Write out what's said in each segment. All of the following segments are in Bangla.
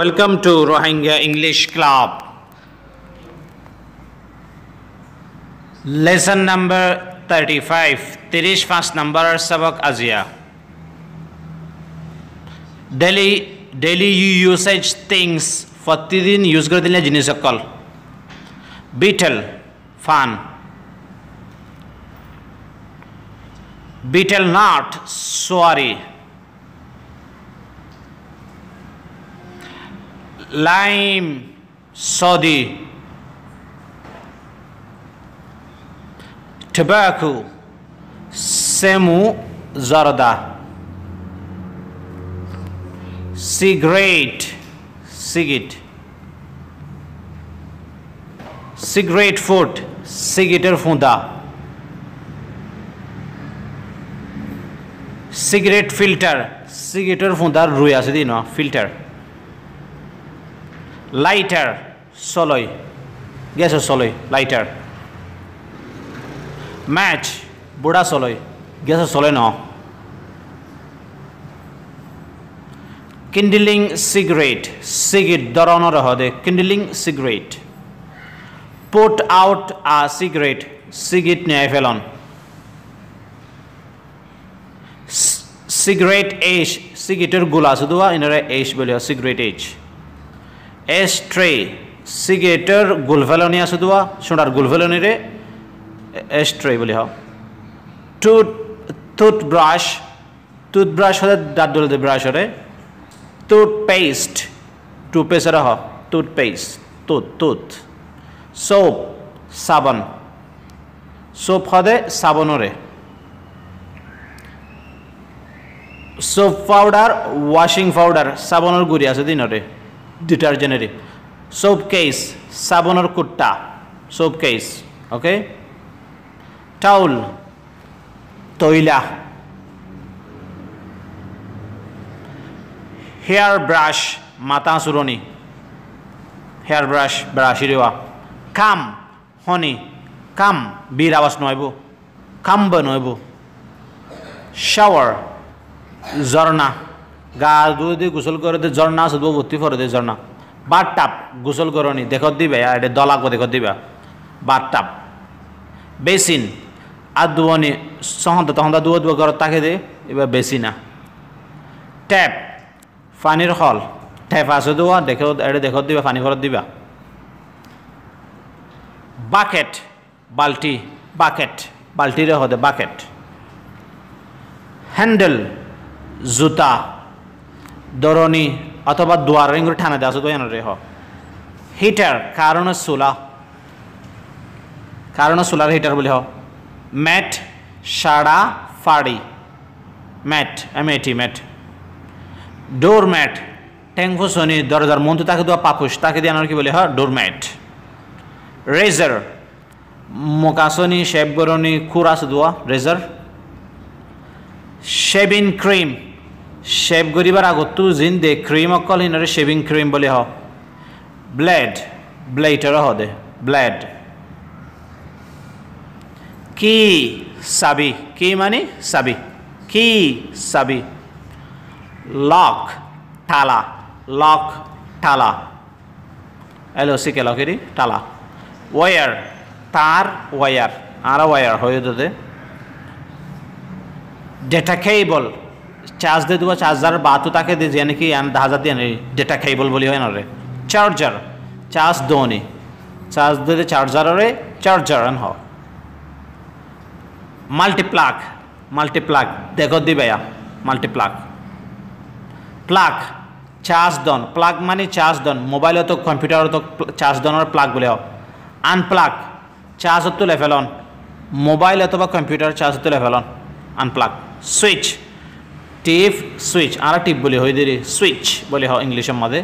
Welcome to Rohingya English Club. Lesson number 35. Tirish first number Sabak Azia. Daily daily usage things प्रतिदिन यूज कर दिले जिनिस कल बीटल फान बीटल नॉट सॉरी লাইম সদি ঠবাকু সেমু জর্দা সিগারেট সিগিট সিগারেট ফুট সিগিটের ফুঁদা সিগারেট ফিল্টার সিগারেটের ফুঁদার রুই আছে দিন ফিল্টার লাইটার সলই গেছো সলই লাইটার ম্যাচ বুড়া সলই গেছো ষোলোই ন কিন্ডিলিং সিগারেট সিগিট দরনর হদে kindling cigarette put out a cigarette সিগিট নেয় ফেলন সিগারেট এইচ সিগিটের গুলা শুধু ইনারা এইচ বলে সিগারেট এইচ एस्ट्रे सिगेटर गुलफेलोनी आसुवा सुडार गुलफेलोनी रे एस्ट्रे बोली हाओ टूथ टूथब्रश टूथब्रश हले दाँत दुलते ब्रश रे टूथपेस्ट टूथपेस्ट रे हाओ टूथपेस्ट टूथ टूथ सोप साबन সোপ হদে সাবনরে সোপ পাউডার ওয়াশিং পাউডার সাবনর গুড়ি আছে দিনরে ডিটারজেন্টের সোপ কেস সাবনের কুট্টা সোপ কেস ওকে টাউল তৈলা হেয়ার ব্রাশ মাতা চুরনি হেয়ার ব্রাশ ব্রাশ রেওয়া কাম হনি কাম বীর আওয়াজ নয়ব কাম্ব নয়ব শাওয়ার ঝর্ণা গা ধুয়ে দিয়ে গোসল করে দিয়ে ঝর্ণা আছে ভর্তি করে দিয়ে ঝর্ণা বার টাপ গোসল করনি দেখ দিবে এটা দলাকো দেখত দিবা বার টাপ বেসিন আর দুবনি সহন্ত তখন দুয়ে দুয়ে ঘর তাকে দে এবার বেশি না ট্যাপ পানির হল ট্যাপ আছে দেওয়া দেখে এটা দেখ দিবা পানি ঘর দিবা বাকেট বাল্টি বাকেট বাল্টিরে হতে বাকেট হ্যান্ডেল জুতা দরনি অথবা দুয়ার ইংরে ঠানা দাস দয়ান রেহ হিটার কারণ সোলা কারণ সোলার হিটার বলে হ ম্যাট সাড়া ফাড়ি mat M A T mat door mat ঠ্যাংফুসনি দরজার মন্তু তাকে দেওয়া পাপুস তাকে দিয়ে আনার কি বলে হয় ডোর ম্যাট রেজার মোকাসনি শেপ গরনি খুরাস দোয়া রেজার শেভিং ক্রিম শ্বেভ কৰিবৰ আগতো দে ক্ৰীম অকল সিহঁতে শ্বেভিং ক্ৰীম বুলি হ ব্লেড ব্লেইটৰ হ দে ব্লেড কি চাবি কি মানে চাবি কি চাবি লক ঠালা লক টালা এল সি চিকে লকেরি টালা ওয়ার তার ওয়ার আর ওয়ার হয়ে দে ডেটা কেবল চার্জ দিয়ে দেবো চার্জার हज़ार बात तक दे यानी कि हज़ार दिए डेटा खेबल बोली है रे চার্জার চার্জ दोनी চার্জ দিয়ে charger charger charger multiplug multiplug দেখ দিবেয়া মাল্টিপ্লাক প্লাক চার্জ দন প্লাগ মানে চার্জ দন মোবাইল তো কম্পিউটার তো চার্জ দনের প্লাক বলে আনপ্লাক চার্জ তুলে ফেলন মোবাইল অথবা কম্পিউটার চার্জ তুলে ফেলন আনপ্লাক সুইচ টিপ সুইচ আর টিপ বলি হয় দেরি সুইচ বলে হয় ইংলিশ মধ্যে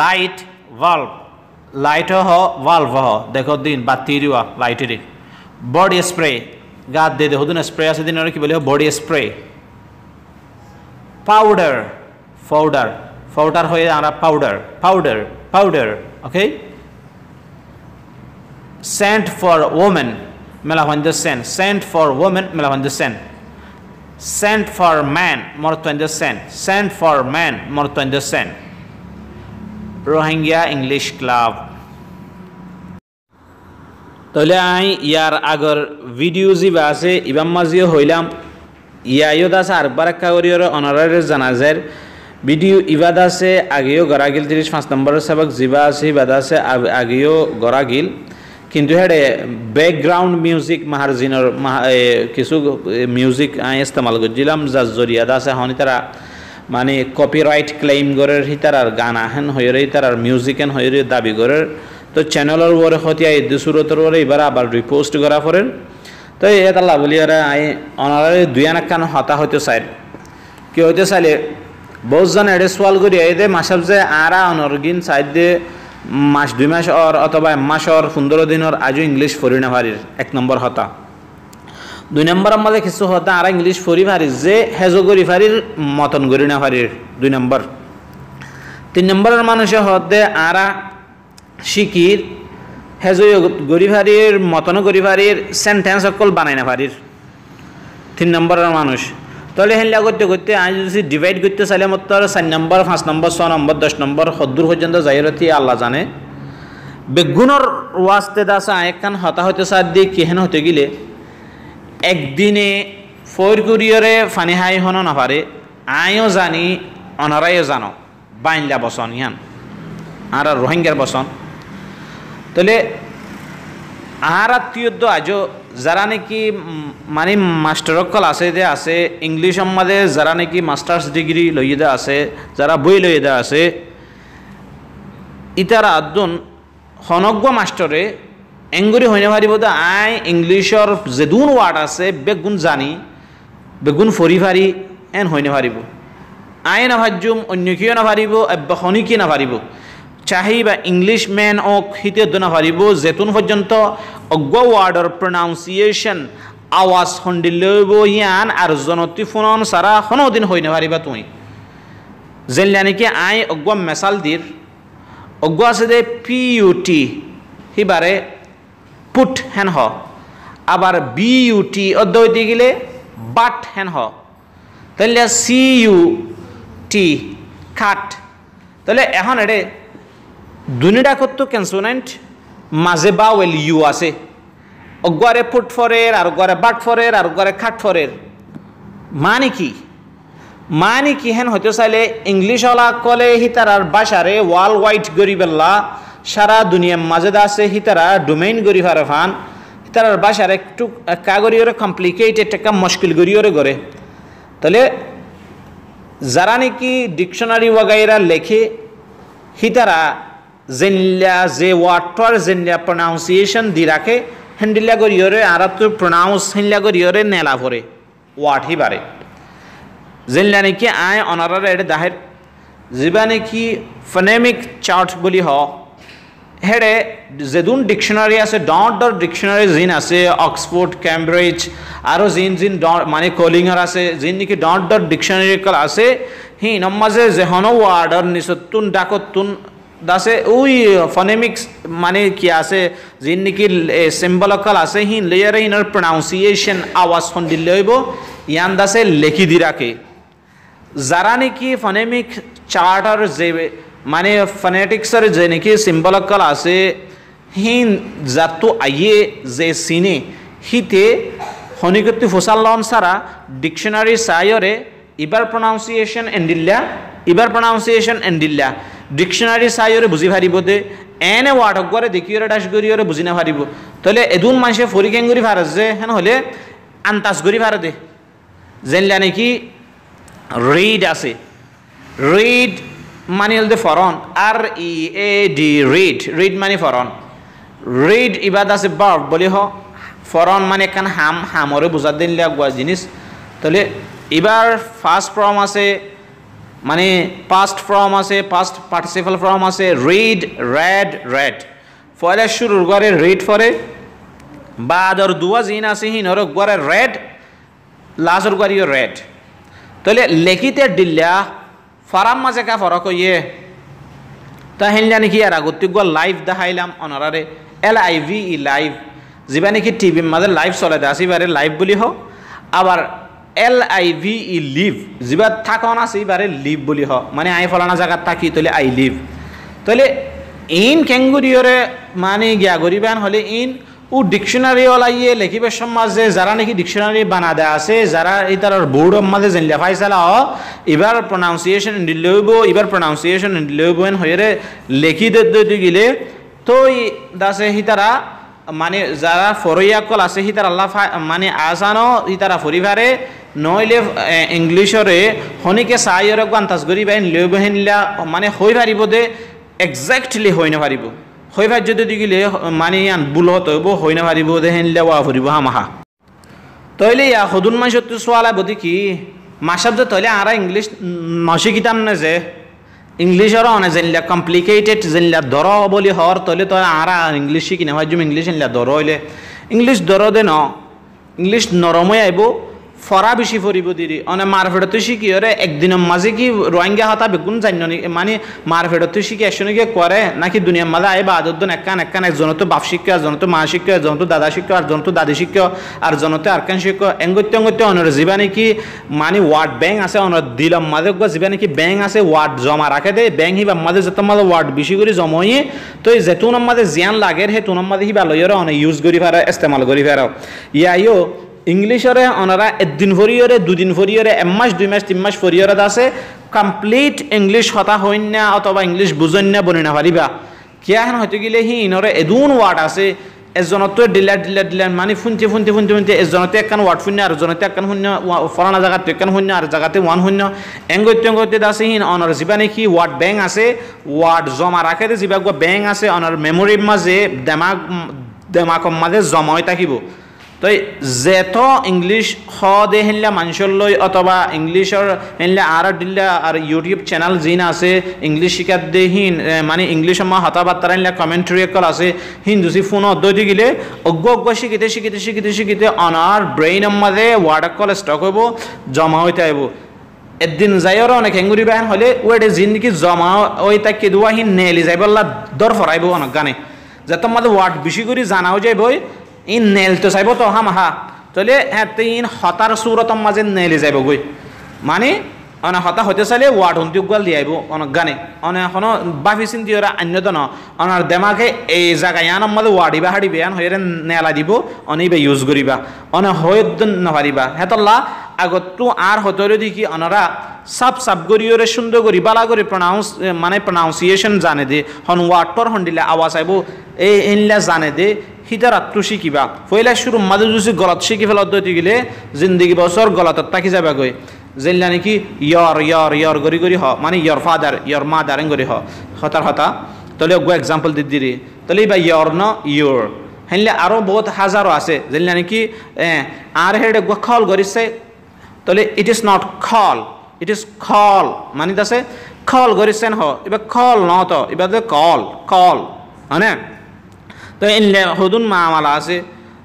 লাইট ভাল্ব লাইট হ ভাল্ব হ দেখো দিন বা বাতির লাইটের বডি স্প্রে গাত দিয়ে দেখো দিন স্প্রে আছে দিন কি বলে body spray powder powder powder হয়ে আমরা powder powder powder okay scent for women মেলা হন the scent scent for women মেলা হন the scent sent for man more to understand sent for man more to understand rohingya english club তাহলে আই ইয়ার আগর ভিডিও যা আছে ইমাম মাজিও হইলাম ইয়াইও দাস আরবার কাগরিয়র অনারারের জানাজের ভিডিও ইবাদ আছে আগেও গরাগিল তিরিশ পাঁচ নম্বরের সাবাক জিবা আছে ইবাদ আছে আগেও কিন্তু হেডে ব্যাকগ্রাউন্ড মিউজিক মাহারজিনের কিছু মিউজিক আমি ইস্তেমাল করছিলাম যার জরিয়া দাসে হনি তারা মানে কপিরাইট ক্লেম করে হিতার গান আহেন হয়ে রে তার মিউজিকেন হয়ে রে দাবি করে তো চ্যানেলের ওরে হতিয়া এই দুসুরতর ওরে এবার আবার রিপোস্ট করা পরেন তো এটা তাল্লা বলি আই অনারা দুই আনাক কান হতা হইতে চাই কি হইতে চাইলে বহুজন এডে সোয়াল করি এই দে মাসাব যে আরা অনর্গিন সাইড দিয়ে মাস দুই মাস অর অথবা অর পনেরো দিনের আজও ইংলিশ না ভারির এক নম্বর হতা দুই নম্বর আমাদের কিছু হতা আর ইংলিশ ফরি ভারি যে হেজো গরি ভারির মতন গরি না ভারির দুই নম্বর তিন নম্বরের মানুষে হতে আরা শিকির হেজো গরি ভারির মতন গরি ভারির সেন্টেন্স অকল বানাই না ভারির তিন নম্বরের মানুষ তলে হেলে করতে করতে আমি যদি ডিভাইড করতে চাইলে মতো চার নম্বর পাঁচ নম্বর ছয় নম্বর দশ নম্বর সদূর পর্যন্ত জাহিরতি আল্লাহ জানে বেগুণর ওয়াস্তে দাস একখান হতা হতে সার দিয়ে কেহেন হতে গেলে একদিনে ফৈর কুরিয়রে ফানি হাই হন না পারে জানি অনারাইও জানো বাইনলা বসন ইহান আর রোহিঙ্গার বসন তাহলে আর আজও যারা নাকি মানে মাস্টারসকল আছে যে আছে ইংলিশ সম্মাদে যারা নাকি মাস্টার্স ডিগ্রি লইয়েদা আছে যারা বই লইয়েদা আছে ইতারা আদন সনজ্ঞ মাস্টরে এঙ্গুরি হইনে পারিব তো আই ইংলিশর যেদুন ওয়ার্ড আছে বেগুন জানি বেগুন ফরি ফারি এন হইনে পারিব আই নাভার্যুম অন্য কিয় নাভারিব অব্যাহনিকে নাভারিব চাহি বা ইংলিশ মেন ও হিতীয়তনা হারিব জেতুন পর্যন্ত অজ্ঞ ওয়ার্ডর প্রনাউন্সিয়েশন আওয়াজ হন্ডিলব ইয়ান আর জনতি ফুনন সারা হনদিন হইনে ফারিবা তুমি জেনলে নাকি আই অজ্ঞ মেসাল দির অজ্ঞ আছে দে পি ইউ টি বারে পুট হেন হ আবার বি ইউ টি অদ্য গেলে বাট হেন হ তাহলে সি ইউ টি খাট তাহলে এখন এটা দুনিডা কত কনসোনেন্ট মাঝে ওয়েল ইউ আছে অগরে ফুট ফরের আর গরে বাট ফরের আর গরে খাট ফরের মানে কি মানে কি হেন হয়তো চাইলে ইংলিশ ওলা কলে হিতারার বাসারে ওয়ার্ল্ড ওয়াইড গরি বেল্লা সারা দুনিয়ার মাঝে আছে হিতারা ডোমেইন গরি ফারে ফান হিতারার বাসার একটু কাগরি ওরে কমপ্লিকেটেড একটা মুশকিল গরি ওরে গড়ে তাহলে যারা নাকি ডিকশনারি ওয়াগাইরা লেখে হিতারা Zenla ze water zenla pronunciation dirake handila gor yore arab to pronounce hinla gor yore nela pore what hi bare zenla ne ki ay honorar ed dahir zibane ki phonemic chart boli ho হেডে যেদুন ডিকশনারি আছে ডট ডট ডিকশনারি জিন আছে অক্সফোর্ড কেমব্রিজ আৰু জিন জিন ডট মানে কলিঙৰ আছে জিন নেকি ডট ডট ডিকশনারি আছে সি নমাজে যেহনো ৱাৰ্ডৰ নিচত তুন ডাকত তুন दासे ओ फनेमिक्स माने कि आसे जिन निकि सिम्बलकल आसे हि लेयर इन प्रोनाउंसिएशन आवाज फन दिलेबो यान दासे लेखि दिराके जारा निकि फनेमिक चार्टर जे माने फनेटिक्स रे जे निकि सिम्बलकल आसे हि जातु आइए जे सिने हिते हनिकति फसल लन सारा डिक्शनरी सायरे इबार प्रोनाउंसिएशन एंडिल्ला इबार प्रोनाउंसिएशन एंडिल्ला ডিকশনারি সাইরে বুঝি পারিব দে এনে কৰে দেখি ডাস করিওরে বুঝি না পারিব তাহলে এদিন মানুষে ফরি কেঙ্গুরি ফারস যে হেন হলে আন্তাজ করি ফারে দে জেনলা নাকি ৰিড আছে ৰিড মানে হল দে ফরন আর E A D read read মানে ফরন রিড ইবাদ আছে বাৰ্ড বুলি হ ফরন মানে একখান হাম হামরে বুঝা দিন লাগোয়া জিনিস তাহলে এবার ফার্স্ট ফর্ম আছে মানে পাস্ট ফর্ম আছে পাস্ট পার্টিসিপাল ফর্ম আছে রিড রেড রেড ফয়লা শুরুর গড়ে রিড ফরে বাদ আর দুয়া জিন আছে হিন ওর গড়ে রেড লাজর গড়িও রেড তাহলে লেখিতে ডিল্লা ফারাম মাঝে কা ফরক ইয়ে তা হেন জানি কি আর আগত লাইভ দেখাইলাম অনারারে L I V E live যিবা নাকি টিভির মাঝে লাইভ চলে দেয় আসিবারে লাইভ বুলি হোক আবার L I V E live যেবার থাকন আছে এবারে লিভ বলি হ মানে আই ফলানা জায়গার থাকি তাহলে আই লিভ তাহলে ইন কেঙ্গুরিয়রে মানে গিয়া গরিবান হলে ইন ও ডিকশনারি ওলাইয়ে লেখিবে সমাজে যারা নাকি ডিকশনারি বানা দেয়া আছে যারা এই তার বোর্ড মাঝে যেন লেফাই চালা হ এবার প্রনাউন্সিয়েশন লইব এবার প্রনাউন্সিয়েশন লইবেন হয়ে লেখি দে গিলে তো দাসে সি তারা মানে যারা ফরইয়া কল আছে তার আল্লাহ মানে আসানো তারা ফরিভারে নহলে ইংলিছৰে শনিকে চাই আৰু গান্তাজ কৰি বাই লৈ বহি মানে হৈ পাৰিব দে একজেক্টলি হৈ নাপাৰিব হৈ পাৰ যদি দেখিলে মানে ইয়ান বুলত হ'ব হৈ নাপাৰিব দে সেনিলা ৱা হা হামাহা তইলে ইয়াৰ সদুন চোৱা চোৱালা বদি কি মাছত যে তইলে আৰা ইংলিছ নচিকিতাম নে যে ইংলিছৰ অনে জানিলা কমপ্লিকেটেড যেনিলা দৰ বুলি হৰ তইলে তই আৰা ইংলিছ শিকি নাভাজিম ইংলিছ আনিলা দৰ হ'লে ইংলিছ দৰ দে ন ইংলিছ নৰমে আহিব ফরা বেশি ফরিব দিরি অনে মার ফেরত তুই শিখি ওরে একদিন মাঝে কি রোহিঙ্গা হতা বেগুন জান্য মানে মার ফেরত তুই শিখি একসঙ্গে গিয়ে করে নাকি দুনিয়ার মাঝে আয় বা আদর একখান একখান একজন তো বাপ শিক্ষা একজন তো মা শিক্ষক একজন তো দাদা শিক্ষা আর জন তো দাদি শিক্ষা আর জন তো আরকান শিক্ষা এঙ্গত্য অঙ্গত্য অনর জীবা কি মানে ওয়ার্ড ব্যাংক আছে অনর দিলাম মাঝে জীবা নাকি ব্যাংক আছে ওয়ার্ড জমা রাখে দেয় ব্যাংক হিবা মাঝে যত মাঝে ওয়ার্ড বেশি করে জমা তো এই যেটুন মাঝে জিয়ান লাগে সেই তুন মাঝে হিবা লইয়ের অনেক ইউজ করি ফেরা ইস্তেমাল করি ফেরাও ইয়াইও ইংলিছৰে অনাৰা এদিন ভৰিয়ৰে দুদিন ভৰিয়ৰে এমাহ দুই মাহ তিনি মাহ ভৰিয়ৰত আছে কমপ্লিট ইংলিছ হতা সৈন্যা অথবা ইংলিছ বুজন্যা বনি নাপাৰিবা কিয় হেন হয়তো গিলে সি ইনৰে এদোন ৱাৰ্ড আছে এজনতে ডিলাৰ ডিলাৰ ডিলাৰ মানে ফোনটি ফোনটি ফোনটি ফোনটি এজনতে একান ৱাৰ্ড শূন্য আৰু এজনতে একান শূন্য ফলানা জেগাত একান শূন্য আৰু জেগাতে ওৱান শূন্য এংগত তেওঁগতে আছে সি অনৰ যিবা নেকি ৱাৰ্ড বেংক আছে ৱাৰ্ড জমা ৰাখে যে যিবা বেংক আছে অনৰ মেমৰিৰ মাজে দেমাগ দেমাকৰ মাজে জমা হৈ থাকিব তো যেত ইংলিশ খ দে হিনলা মানুষের লই অথবা ইংলিশর হিনলা আর ডিল্লা আর ইউটিউব চ্যানেল যিন আছে ইংলিশ শিকার দে হিন মানে ইংলিশ মা বার্তা হিনলা কমেন্ট্রি কল আছে দুসি ফোন দি গিলে অজ্ঞ অজ্ঞ শিখিতে শিখিতে শিখিতে শিখিতে অনার ব্রেইন মাঝে ওয়ার্ড কল স্টক হইব জমা হইতে আইব এদিন আর অনেক হেঙ্গুরি বাহান হলে জিন জিন্দগি জমা ওই তাই কেদুয়া হিন নেলি যাইব দর ফরাইব অনেক গানে যে তোমাদের ওয়ার্ড বেশি করে জানাও যাইব ইন নেলতে চাইব তো হাম হা তাহলে হ্যাঁ ইন হতার সুরতম মাঝে নেলে যাইব গই মানে অনে হতা হতে চাইলে ওয়ার্ড হন্তি গোয়াল দিয়ে আইব অনেক গানে অনে এখনো বাফি চিন্তি ওরা অন্য তো ন অনার দেমাকে এই জায়গায় আনার মাঝে ওয়ার্ডিবা হারিবে আন হয়ে নেলা দিব অনেইবা ইউজ করিবা অনে হয়ে নহারিবা হেতল্লা তো আর হতরে দেখি অনারা সাব সাব গরিয়রে সুন্দর করি বালা করে প্রনাউন্স মানে প্রনাউন্সিয়েশন জানে দে হন ওয়ার্ড পর হন আওয়াজ আইব এই এনলা জানে দে হিদারাত তুষি কিবা পয়লা শুরু মাদু জুসি গলত শিখি ফেলত দইতে গেলে জিন্দগি বছর গলাতত তাকি যাবা গই জেলা নাকি ইয়র ইয়র ইয়র গরি গরি হ মানে ইয়র ফাদার ইয়র মা দারেং গরি হ হতার হতা তলে গো এক্সাম্পল দি দিরি তলে বা ইয়র ন ইয়র হেনলে আরো বহুত হাজারো আছে জেলা নাকি আর হেড গো খল গরিছে তলে ইট ইজ নট খল ইট ইজ খল মানে দাসে খল গরিছেন হ এবার খল ন তো এবার কল কল হ্যাঁ তো এনলে হুদুন মা আমালা আছে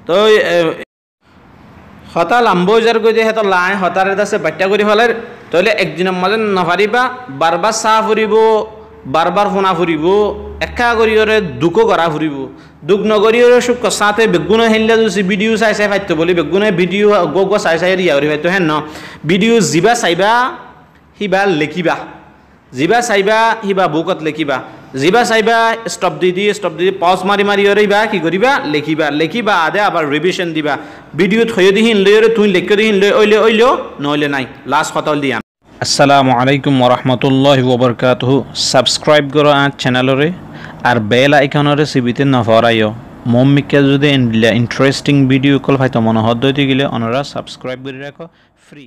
তো হতা লাম্বো উজার যদি হেতো লাই হতারে দাসে বাট্টা করে হলের তইলে একদিনের মাঝে বাৰ বারবার চাহ বাৰ বাৰ শুনা ফুৰিব একা করিয়রে দুখো কৰা ফুৰিব দুখ নগরীয়রে সুখ কষাতে বেগুনে হেলিলে যদি ভিডিও চাই চাই ফাইতে বুলি বেগুনে ভিডিও গো গো চাই চাই রিয়া করি ফাইতো হেন ভিডিও যিবা চাইবা সিবা লিখিবা যিবা চাইবা সিবা বুকত লিখিবা যিবা চাইবা ষ্টপ দি দি ষ্টপ দি দি পজ মাৰি মাৰি অৰিবা কি কৰিবা লিখিবা লিখিবা আদে আবাৰ ৰিভিশ্যন দিবা ভিডিঅ'ত হৈ দিহিন লৈ অৰে লিখি দিহিন লৈ অলে অলিও নহ'লে নাই লাষ্ট সতল দিয়া আসসালামু আলাইকুম ৱৰহমতুল্লাহি ৱবৰকাতহু ছাবস্ক্ৰাইব কৰ আঠ চেনেলৰে আৰু বেল আইকনৰে চিবিতে নভৰাই মমিকে যদি ইণ্টাৰেষ্টিং ভিডিঅ' কল ভাইটো মনোহৰ দৈ থাকিলে অনুৰা ছাবস্ক্ৰাইব কৰি ৰাখ ফ্ৰী